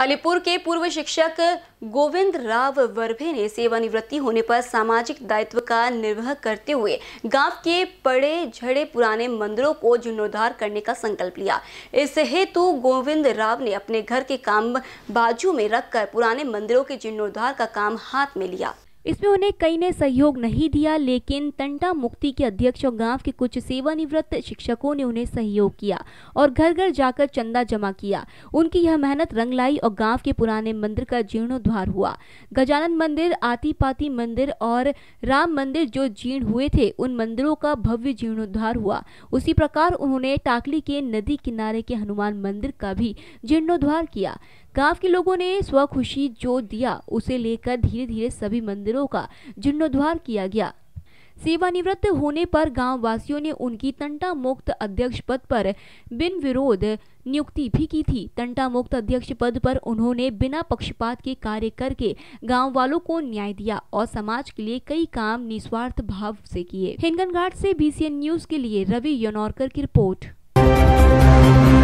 अलीपुर के पूर्व शिक्षक गोविंद राव वर्भे ने सेवानिवृत्ति होने पर सामाजिक दायित्व का निर्वाह करते हुए गांव के पड़े झड़े पुराने मंदिरों को जीर्णोद्धार करने का संकल्प लिया इस हेतु गोविंद राव ने अपने घर के काम बाजू में रखकर पुराने मंदिरों के जीर्णोद्धार का काम हाथ में लिया इसमें उन्हें कई ने सहयोग नहीं दिया लेकिन तंटा मुक्ति के अध्यक्ष और गांव के कुछ सेवानिवृत्त शिक्षकों ने उन्हें सहयोग किया और घर घर जाकर चंदा जमा किया उनकी यह मेहनत रंग लाई और गांव के पुराने मंदिर का जीर्णोद्वार हुआ गजानन मंदिर आती मंदिर और राम मंदिर जो जीर्ण हुए थे उन मंदिरों का भव्य जीर्णोद्वार हुआ उसी प्रकार उन्होंने टाकली के नदी किनारे के हनुमान मंदिर का भी जीर्णोद्वार किया गांव के लोगों ने स्वखुशी जो दिया उसे लेकर धीरे धीरे सभी मंदिरों का जीर्णोद्वार किया गया सेवानिवृत्त होने पर गांव वासियों ने उनकी तंटा मुक्त अध्यक्ष पद पर बिन विरोध नियुक्ति भी की थी तंटा मुक्त अध्यक्ष पद पर उन्होंने बिना पक्षपात के कार्य करके गांव वालों को न्याय दिया और समाज के लिए कई काम निस्वार्थ भाव से किए हिंगनघाट से बीसीएन न्यूज के लिए रवि यनौरकर की रिपोर्ट